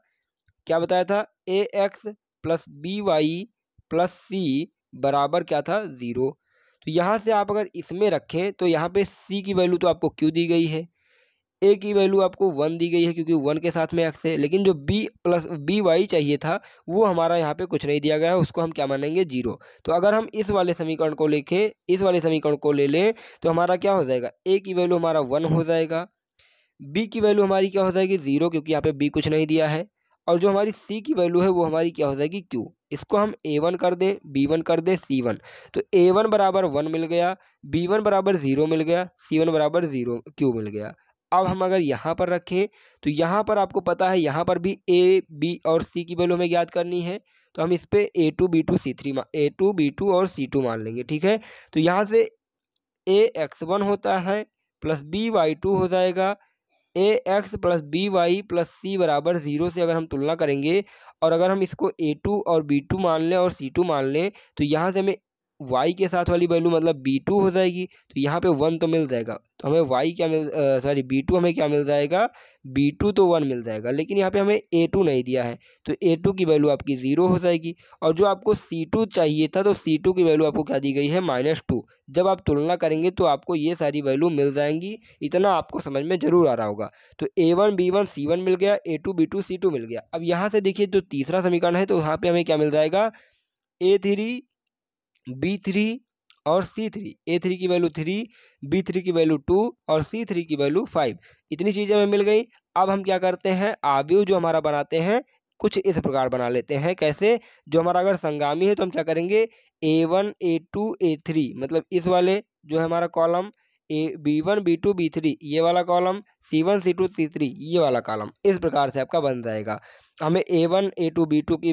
क्या बताया था a x plus b y plus c बराबर क्या था ज़ीरो तो यहाँ से आप अगर इसमें रखें तो यहाँ पे सी की वैल्यू तो आपको क्यों दी गई है ए की वैल्यू आपको वन दी गई है क्योंकि वन के साथ में एक्स है लेकिन जो बी प्लस बी वाई चाहिए था वो हमारा यहाँ पे कुछ नहीं दिया गया है उसको हम क्या मानेंगे जीरो तो अगर हम इस वाले समीकरण को लिखें इस वाले समीकरण को ले लें तो हमारा क्या हो जाएगा ए की वैल्यू हमारा वन हो जाएगा बी की वैल्यू हमारी क्या हो जाएगी ज़ीरो क्योंकि यहाँ पर बी कुछ नहीं दिया है और जो हमारी सी की वैल्यू है वो हमारी क्या हो जाएगी क्यू इसको हम ए वन कर दें बी वन कर दें सी वन तो ए वन बराबर वन मिल गया बी वन बराबर ज़ीरो मिल गया सी वन बराबर ज़ीरो क्यू मिल गया अब हम अगर यहाँ पर रखें तो यहाँ पर आपको पता है यहाँ पर भी ए बी और सी की वैल्यू हमें ज्ञात करनी है तो हम इस पर a two b two c three a two b two और सी टू मान लेंगे ठीक है तो यहाँ से ए एक्स वन होता है प्लस बी वाई टू हो जाएगा a x plus b y plus c बराबर ज़ीरो से अगर हम तुलना करेंगे और अगर हम इसको ए टू और बी टू मान लें और सी टू मान लें तो यहाँ से हमें वाई के साथ वाली वैल्यू मतलब बी टू हो जाएगी तो यहाँ पे वन तो मिल जाएगा तो हमें वाई क्या मिल सॉरी बी टू हमें क्या मिल जाएगा बी टू तो वन मिल जाएगा लेकिन यहाँ पे हमें ए टू नहीं दिया है तो ए टू की वैल्यू आपकी ज़ीरो हो जाएगी और जो आपको सी टू चाहिए था तो सी टू की वैल्यू आपको क्या दी गई है माइनस टू जब आप तुलना करेंगे तो आपको ये सारी वैल्यू मिल जाएंगी इतना आपको समझ में ज़रूर आ रहा होगा तो a one b one c one मिल गया a two b two c two मिल गया अब यहाँ से देखिए जो तीसरा समीकरण है तो यहाँ पर हमें क्या मिल जाएगा ए थ्री बी थ्री और सी थ्री ए थ्री की वैल्यू थ्री बी थ्री की वैल्यू टू और सी थ्री की वैल्यू फाइव इतनी चीज़ें हमें मिल गई अब हम क्या करते हैं आव्यूह जो हमारा बनाते हैं कुछ इस प्रकार बना लेते हैं कैसे जो हमारा अगर संगामी है तो हम क्या करेंगे a one a two a three मतलब इस वाले जो है हमारा column a b one b two b three ये वाला column c one c two c three ये वाला कॉलम इस प्रकार से आपका बन जाएगा हमें a one a two b two की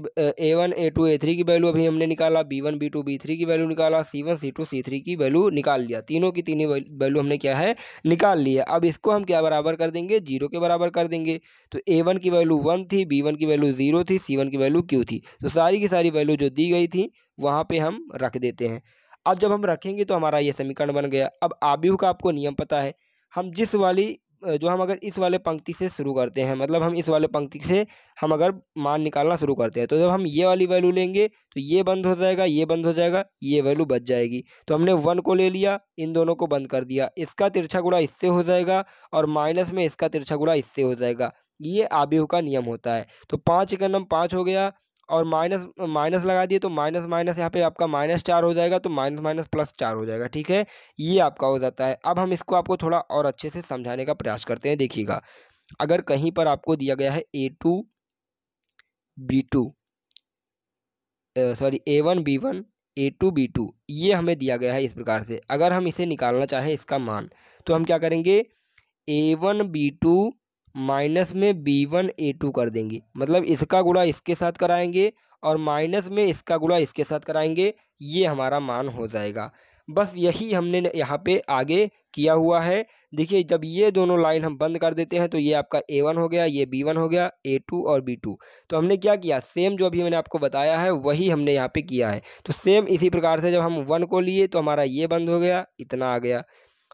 a one a two a three की वैल्यू अभी हमने निकाला b one b two b three की वैल्यू निकाला c one c two c three की वैल्यू निकाल लिया तीनों की तीनों वैल्यू हमने क्या है निकाल लिया अब इसको हम क्या बराबर कर देंगे जीरो के बराबर कर देंगे तो ए वन की वैल्यू वन थी बी वन की वैल्यू जीरो थी सी वन की वैल्यू क्यू थी तो सारी की सारी वैल्यू जो दी गई थी वहाँ पर हम रख देते हैं अब जब हम रखेंगे तो हमारा ये समीकरण बन गया अब आव्यूह का आपको नियम पता है हम जिस वाली जो हम अगर इस वाले पंक्ति से शुरू करते हैं मतलब हम इस वाले पंक्ति से हम अगर मान निकालना शुरू करते हैं तो जब हम ये वाली वैल्यू लेंगे तो ये बंद हो जाएगा ये बंद हो जाएगा ये वैल्यू बच जाएगी तो हमने वन को ले लिया इन दोनों को बंद कर दिया इसका तिरछा गुड़ा इससे हो जाएगा और माइनस में इसका तिरछा गुड़ा इससे हो जाएगा ये आबिहू का नियम होता है तो पाँच का नम पाँच हो गया और माइनस माइनस लगा दिए तो माइनस माइनस यहाँ पे आपका माइनस चार हो जाएगा तो माइनस माइनस प्लस चार हो जाएगा ठीक है ये आपका हो जाता है अब हम इसको आपको थोड़ा और अच्छे से समझाने का प्रयास करते हैं देखिएगा अगर कहीं पर आपको दिया गया है a two b two sorry a one b one a two b two ये हमें दिया गया है इस प्रकार से अगर हम इसे निकालना चाहें इसका मान तो हम क्या करेंगे a one b two minus में बी वन ए टू कर देंगे मतलब इसका गुड़ा इसके साथ कराएंगे और माइनस में इसका गुड़ा इसके साथ कराएंगे ये हमारा मान हो जाएगा बस यही हमने यहाँ पे आगे किया हुआ है देखिए जब ये दोनों लाइन हम बंद कर देते हैं तो ये आपका ए वन हो गया ये बी वन हो गया ए टू और बी टू तो हमने क्या किया सेम जो अभी मैंने आपको बताया है वही हमने यहाँ पे किया है तो सेम इसी प्रकार से जब हम वन को लिए तो हमारा ये बंद हो गया इतना आ गया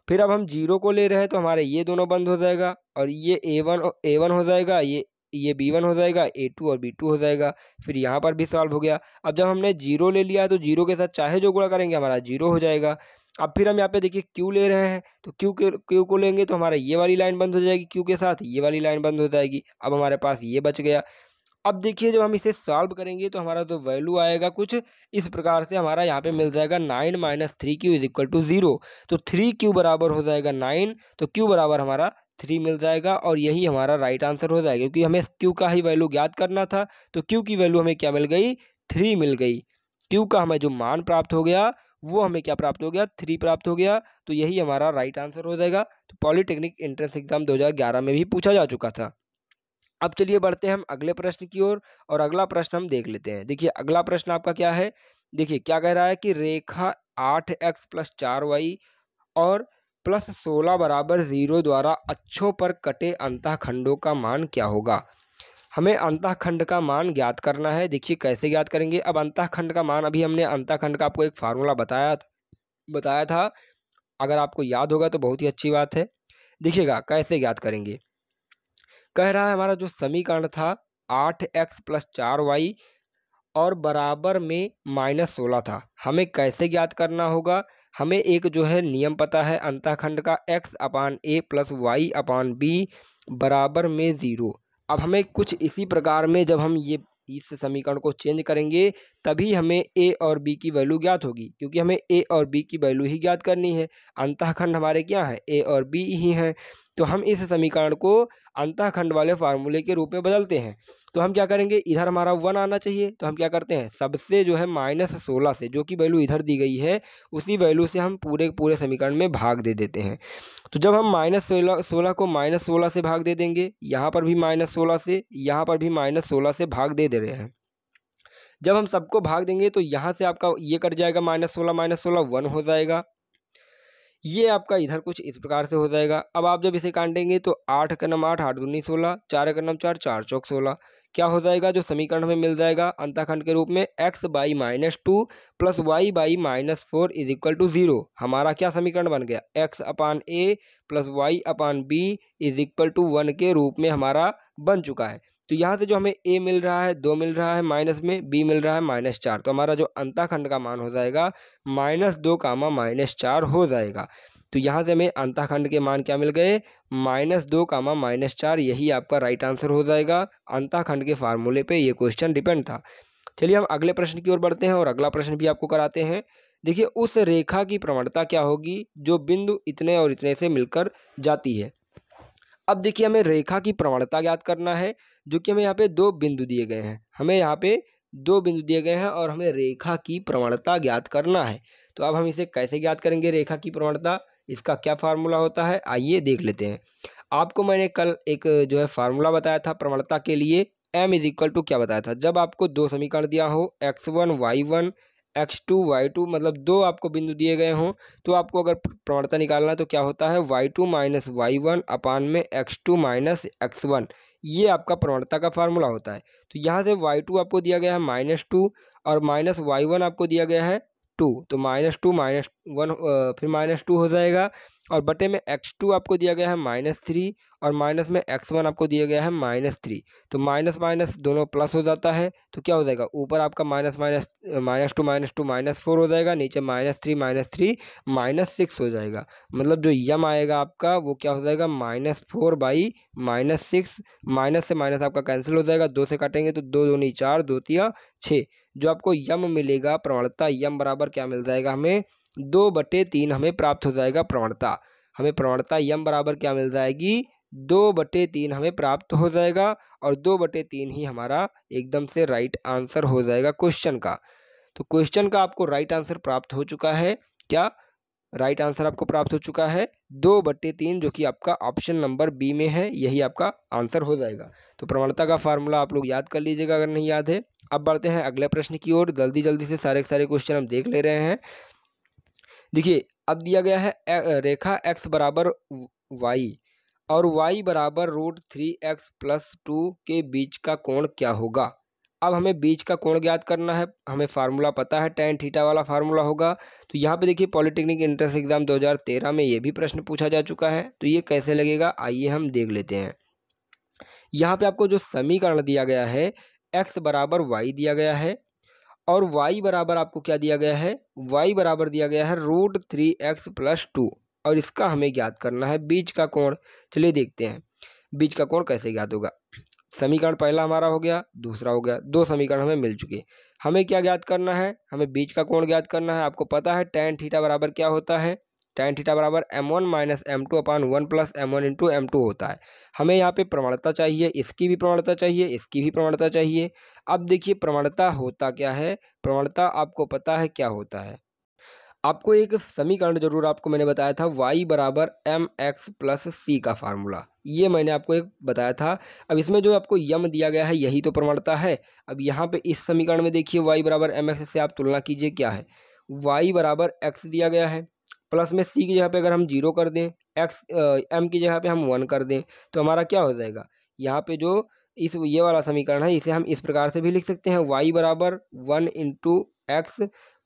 फिर अब हम जीरो को ले रहे हैं तो हमारे ये दोनों बंद हो जाएगा और ये ए वन ए वन हो जाएगा ये ये बी वन हो जाएगा ए टू और बी टू हो जाएगा फिर यहाँ पर भी सॉल्व हो गया अब जब हमने जीरो ले लिया तो जीरो के साथ चाहे जो गुणा करेंगे हमारा जीरो हो जाएगा अब फिर हम यहाँ पे देखिए क्यू ले रहे हैं तो क्यू के क्यू को लेंगे तो हमारा ये वाली लाइन बंद हो जाएगी क्यू के साथ ये वाली लाइन बंद हो जाएगी अब हमारे पास ये बच गया अब देखिए जब हम इसे सॉल्व करेंगे तो हमारा जो तो वैल्यू आएगा कुछ इस प्रकार से हमारा यहाँ पे मिल जाएगा nine minus three q is equal to zero तो थ्री क्यू बराबर हो जाएगा नाइन तो क्यू बराबर हमारा थ्री मिल जाएगा और यही हमारा राइट आंसर हो जाएगा क्योंकि हमें क्यू का ही वैल्यू ज्ञात करना था तो क्यू की वैल्यू हमें क्या मिल गई थ्री मिल गई क्यू का हमें जो मान प्राप्त हो गया वो हमें क्या प्राप्त हो गया थ्री प्राप्त हो गया तो यही हमारा राइट आंसर हो जाएगा तो पॉलीटेक्निक एंट्रेंस एग्जाम 2011 में भी पूछा जा चुका था अब चलिए बढ़ते हैं हम अगले प्रश्न की ओर और, और अगला प्रश्न हम देख लेते हैं देखिए अगला प्रश्न आपका क्या है देखिए क्या कह रहा है कि रेखा आठ एक्स प्लस चार वाई और प्लस सोलह बराबर जीरो द्वारा अच्छों पर कटे अंतःखंडों का मान क्या होगा हमें अंतःखंड का मान ज्ञात करना है देखिए कैसे ज्ञात करेंगे अब अंतःखंड का मान अभी हमने अंतःखंड का आपको एक फार्मूला बताया बताया था अगर आपको याद होगा तो बहुत ही अच्छी बात है देखिएगा कैसे ज्ञात करेंगे कह रहा है हमारा जो समीकरण था आठ एक्स प्लस चार वाई और बराबर में माइनस सोलह था हमें कैसे ज्ञात करना होगा हमें एक जो है नियम पता है अंतःखंड का x upon a plus y upon b बराबर में ज़ीरो अब हमें कुछ इसी प्रकार में जब हम ये इस समीकरण को चेंज करेंगे तभी हमें ए और बी की वैल्यू ज्ञात होगी क्योंकि हमें ए और बी की वैल्यू ही ज्ञात करनी है अंतःखंड हमारे क्या हैं ए और बी ही हैं तो हम इस समीकरण को अंतःखंड वाले फार्मूले के रूप में बदलते हैं तो हम क्या करेंगे इधर हमारा वन आना चाहिए तो हम क्या करते हैं सबसे जो है माइनस सोलह से जो कि वैल्यू इधर दी गई है उसी वैल्यू से हम पूरे पूरे समीकरण में भाग दे देते हैं तो जब हम माइनस सोलह सोलह को माइनस सोलह से भाग दे देंगे यहाँ पर भी माइनस सोलह से यहाँ पर भी माइनस सोलह से भाग दे दे रहे हैं जब हम सबको भाग देंगे तो यहाँ से आपका ये कट जाएगा माइनस सोलह माइनस सोलह वन हो जाएगा ये आपका इधर कुछ इस प्रकार से हो जाएगा अब आप जब इसे काटेंगे तो आठ का नम आठ आठ दूनी सोलह चार का नम चार चार चौक सोलह क्या हो जाएगा जो समीकरण हमें मिल जाएगा अंताखंड के रूप में x by minus two plus y by minus four is equal to zero हमारा क्या समीकरण बन गया x upon a plus y upon b is equal to one के रूप में हमारा बन चुका है तो यहाँ से जो हमें ए मिल रहा है दो मिल रहा है माइनस में बी मिल रहा है माइनस चार तो हमारा जो अंताखंड का मान हो जाएगा माइनस दो कामा माइनस चार हो जाएगा तो यहाँ से हमें अंताखंड के मान क्या मिल गए माइनस दो कामा माइनस चार यही आपका राइट आंसर हो जाएगा अंताखंड के फार्मूले पे ये क्वेश्चन डिपेंड था चलिए हम अगले प्रश्न की ओर बढ़ते हैं और अगला प्रश्न भी आपको कराते हैं देखिए उस रेखा की प्रवणता क्या होगी जो बिंदु इतने और इतने से मिलकर जाती है अब देखिए हमें रेखा की प्रवणता ज्ञात करना है जो कि हमें यहाँ पे दो बिंदु दिए गए हैं हमें यहाँ पे दो बिंदु दिए गए हैं और हमें रेखा की प्रवणता ज्ञात करना है तो अब हम इसे कैसे ज्ञात करेंगे रेखा की प्रवणता इसका क्या फार्मूला होता है आइए देख लेते हैं आपको मैंने कल एक जो है फार्मूला बताया था प्रवणता के लिए एम इज इक्वल टू क्या बताया था जब आपको दो समीकरण दिया हो x one y one x two y two मतलब दो आपको बिंदु दिए गए हों तो आपको अगर प्रवणता निकालना तो क्या होता है y two minus y one upon में x two minus x one ये आपका प्रवणता का फार्मूला होता है तो यहाँ से वाई टू आपको दिया गया है माइनस टू और माइनस वाई वन आपको दिया गया है टू तो माइनस टू माइनस वन फिर माइनस टू हो जाएगा और बटे में एक्स टू आपको दिया गया है माइनस थ्री और माइनस में एक्स वन आपको दिया गया है माइनस थ्री तो माइनस माइनस दोनों प्लस हो जाता है तो क्या हो जाएगा ऊपर आपका minus minus minus two minus two minus four हो जाएगा नीचे minus three minus three minus six हो जाएगा मतलब जो यम आएगा आपका वो क्या हो जाएगा minus four by minus six minus से माइनस आपका कैंसिल हो जाएगा दो से काटेंगे तो दो दो नहीं चार दो तिया छः जो आपको यम मिलेगा प्रवणता यम बराबर क्या मिल जाएगा हमें दो बटे तीन हमें प्राप्त हो जाएगा प्रवणता हमें प्रवणता यम बराबर क्या मिल जाएगी दो बटे तीन हमें प्राप्त हो जाएगा और दो बटे तीन ही हमारा एकदम से राइट आंसर हो जाएगा क्वेश्चन का तो क्वेश्चन का आपको राइट आंसर प्राप्त हो चुका है क्या राइट आंसर आपको प्राप्त हो चुका है दो बट्टे तीन जो कि आपका ऑप्शन नंबर बी में है यही आपका आंसर हो जाएगा तो प्रवणता का फार्मूला आप लोग याद कर लीजिएगा अगर नहीं याद है अब बढ़ते हैं अगले प्रश्न की ओर जल्दी जल्दी से सारे सारे क्वेश्चन हम देख ले रहे हैं देखिए अब दिया गया है रेखा एक्स बराबर वाई और वाई बराबर root three x plus two के बीच का कोण क्या होगा अब हमें बीच का कोण ज्ञात करना है हमें फार्मूला पता है टेन थीटा वाला फार्मूला होगा तो यहाँ पे देखिए पॉलिटेक्निक एंट्रेंस एग्जाम 2013 में ये भी प्रश्न पूछा जा चुका है तो ये कैसे लगेगा आइए हम देख लेते हैं यहाँ पे आपको जो समीकरण दिया गया है एक्स बराबर वाई दिया गया है और वाई बराबर आपको क्या दिया गया है वाई बराबर दिया गया है root three x plus two और इसका हमें ज्ञात करना है बीच का कोण चलिए देखते हैं बीच का कोण कैसे ज्ञात होगा समीकरण पहला हमारा हो गया दूसरा हो गया दो समीकरण हमें मिल चुके हमें क्या ज्ञात करना है हमें बीच का कोण ज्ञात करना है आपको पता है टेन थीटा बराबर क्या होता है टेन थीटा बराबर m one minus m two upon one plus m one into m two होता है हमें यहाँ पे प्रमाणता चाहिए इसकी भी प्रमाणता चाहिए इसकी भी प्रमाणता चाहिए अब देखिए प्रमाणता होता क्या है प्रमाणता आपको पता है क्या होता है आपको एक समीकरण जरूर आपको मैंने बताया था वाई बराबर एम एक्स प्लस सी का फार्मूला ये मैंने आपको एक बताया था अब इसमें जो आपको यम दिया गया है यही तो प्रमाणता है अब यहाँ पे इस समीकरण में देखिए वाई बराबर एम एक्स से आप तुलना कीजिए क्या है वाई बराबर एक्स दिया गया है प्लस में सी की जगह पर अगर हम जीरो कर दें एक्स एम की जगह पर हम वन कर दें तो हमारा क्या हो जाएगा यहाँ पर जो इस ये वाला समीकरण है इसे हम इस प्रकार से भी लिख सकते हैं वाई बराबर वन इंटू एक्स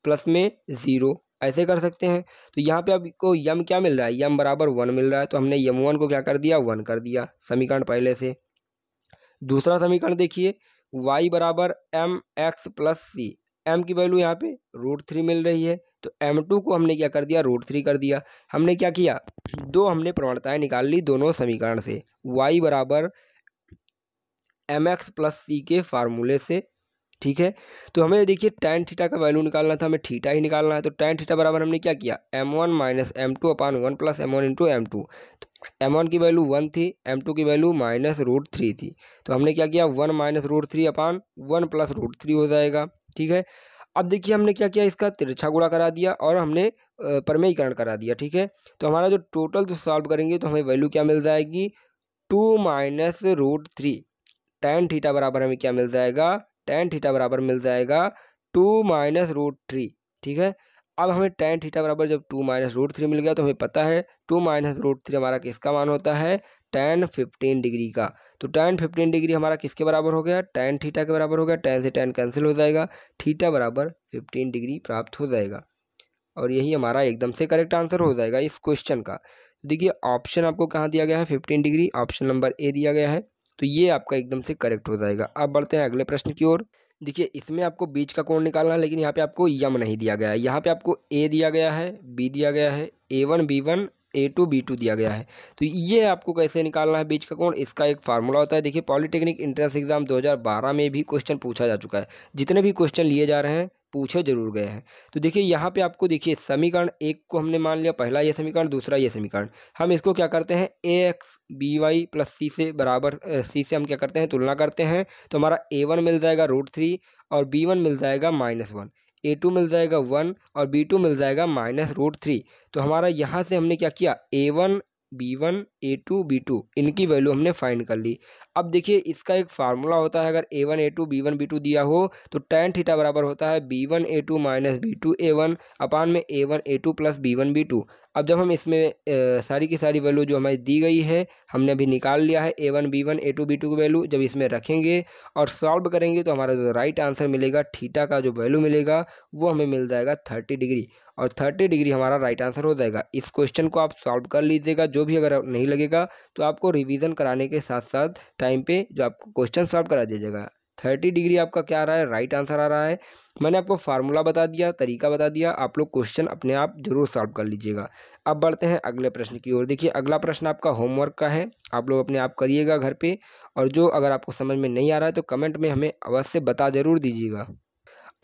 प्लस में ज़ीरो ऐसे कर सकते हैं तो यहाँ पे आपको यम क्या मिल रहा है यम बराबर वन मिल रहा है तो हमने यम वन को क्या कर दिया वन कर दिया समीकरण पहले से दूसरा समीकरण देखिए वाई बराबर m x plus c m की वैल्यू यहाँ पे रूट थ्री मिल रही है तो एम टू को हमने क्या कर दिया रूट थ्री कर दिया हमने क्या किया दो हमने प्रवणताएँ निकाल ली दोनों समीकरण से वाई बराबर एम एक्स प्लस सी के फार्मूले से ठीक है तो हमें देखिए टेन थीटा का वैल्यू निकालना था हमें थीटा ही निकालना है तो टेन थीटा बराबर हमने क्या किया m one minus m two upon one plus m one into m two तो एम वन की वैल्यू वन थी एम टू की वैल्यू माइनस रूट थ्री थी तो हमने क्या किया one minus root three upon one plus root three हो जाएगा ठीक है अब देखिए हमने क्या किया इसका तिरछा गुड़ा करा दिया और हमने परमेयीकरण करा दिया ठीक है तो हमारा जो टोटल जो सॉल्व करेंगे तो हमें वैल्यू क्या मिल जाएगी two minus root three tan theta बराबर हमें क्या मिल जाएगा टेन थीटा बराबर मिल जाएगा टू माइनस रूट थ्री ठीक है अब हमें टेन थीटा बराबर जब टू माइनस रूट थ्री मिल गया तो हमें पता है टू माइनस रूट थ्री हमारा किसका मान होता है टेन फिफ्टीन डिग्री का तो टेन फिफ्टीन डिग्री हमारा किसके बराबर हो गया टेन थीटा के बराबर हो गया टेन से टेन कैंसिल हो जाएगा थीटा बराबर फिफ्टीन डिग्री प्राप्त हो जाएगा और यही हमारा एकदम से करेक्ट आंसर हो जाएगा इस क्वेश्चन का देखिए ऑप्शन आपको कहाँ दिया गया है fifteen degree option number a दिया गया है तो ये आपका एकदम से करेक्ट हो जाएगा अब बढ़ते हैं अगले प्रश्न की ओर देखिए इसमें आपको बीच का कोण निकालना है लेकिन यहाँ पे आपको यम नहीं दिया गया है यहाँ पे आपको ए दिया गया है बी दिया गया है a one b one a two b two दिया गया है तो ये आपको कैसे निकालना है बीच का कौन इसका एक फार्मूला होता है देखिए पॉलिटेक्निक इंट्रेंस एग्जाम 2012 में भी क्वेश्चन पूछा जा चुका है जितने भी क्वेश्चन लिए जा रहे हैं पूछे जरूर गए हैं तो देखिए यहाँ पे आपको देखिए समीकरण एक को हमने मान लिया पहला ये समीकरण दूसरा ये समीकरण हम इसको क्या करते हैं a x b y plus c से बराबर सी से हम क्या करते हैं तुलना करते हैं तो हमारा ए वन मिल जाएगा रूट थ्री और बी वन मिल जाएगा माइनस वन ए टू मिल जाएगा वन और बी टू मिल जाएगा माइनस रूट थ्री तो हमारा यहाँ से हमने क्या किया a one b one a two b two इनकी वैल्यू हमने फाइंड कर ली अब देखिए इसका एक फार्मूला होता है अगर a one a two b one b two दिया हो तो टेन थीटा बराबर होता है b one a two minus b two a one upon में a one a two plus b one b two अब जब हम इसमें सारी की सारी वैल्यू जो हमारी दी गई है हमने अभी निकाल लिया है a one b one a two b two की वैल्यू जब इसमें रखेंगे और सॉल्व करेंगे तो हमारा जो राइट आंसर मिलेगा थीटा का जो वैल्यू मिलेगा वो हमें मिल जाएगा थर्टी डिग्री और थर्टी डिग्री हमारा राइट आंसर हो जाएगा इस क्वेश्चन को आप सॉल्व कर लीजिएगा जो भी अगर नहीं लगेगा तो आपको रिविज़न कराने के साथ साथ टाइम पर जो आपको क्वेश्चन सॉल्व करा दीजिएगा थर्टी डिग्री आपका क्या आ रहा है राइट आंसर आ रहा है मैंने आपको फार्मूला बता दिया तरीका बता दिया आप लोग क्वेश्चन अपने आप जरूर सॉल्व कर लीजिएगा अब बढ़ते हैं अगले प्रश्न की ओर देखिए अगला प्रश्न आपका होमवर्क का है आप लोग अपने आप करिएगा घर पे और जो अगर आपको समझ में नहीं आ रहा है तो कमेंट में हमें अवश्य बता ज़रूर दीजिएगा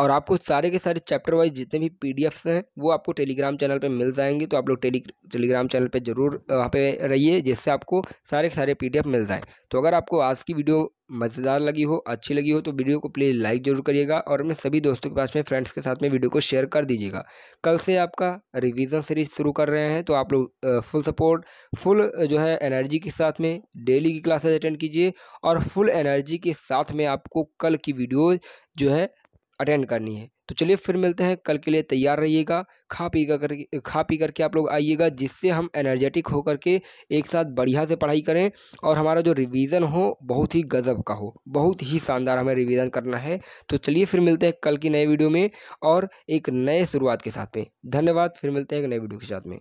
और आपको सारे के सारे चैप्टर वाइज जितने भी पी हैं वो आपको टेलीग्राम चैनल पर मिल जाएंगे तो आप लोग टेली टेलीग्राम चैनल पर जरूर वहाँ पे रहिए जिससे आपको सारे के सारे पी मिल जाएँ तो अगर आपको आज की वीडियो मज़ेदार लगी हो अच्छी लगी हो तो वीडियो को प्लीज़ लाइक जरूर करिएगा और अपने सभी दोस्तों के पास में फ्रेंड्स के साथ में वीडियो को शेयर कर दीजिएगा कल से आपका रिवीजन सीरीज शुरू कर रहे हैं तो आप लोग फुल सपोर्ट फुल जो है एनर्जी के साथ में डेली की क्लासेज अटेंड कीजिए और फुल एनर्जी के साथ में आपको कल की वीडियो जो है अटेंड करनी है तो चलिए फिर मिलते हैं कल के लिए तैयार रहिएगा खा पी कर खा पी करके आप लोग आइएगा जिससे हम एनर्जेटिक होकर के एक साथ बढ़िया से पढ़ाई करें और हमारा जो रिवीज़न हो बहुत ही गज़ब का हो बहुत ही शानदार हमें रिवीज़न करना है तो चलिए फिर मिलते हैं कल की नए वीडियो में और एक नए शुरुआत के साथ में धन्यवाद फिर मिलते हैं एक नए वीडियो के साथ में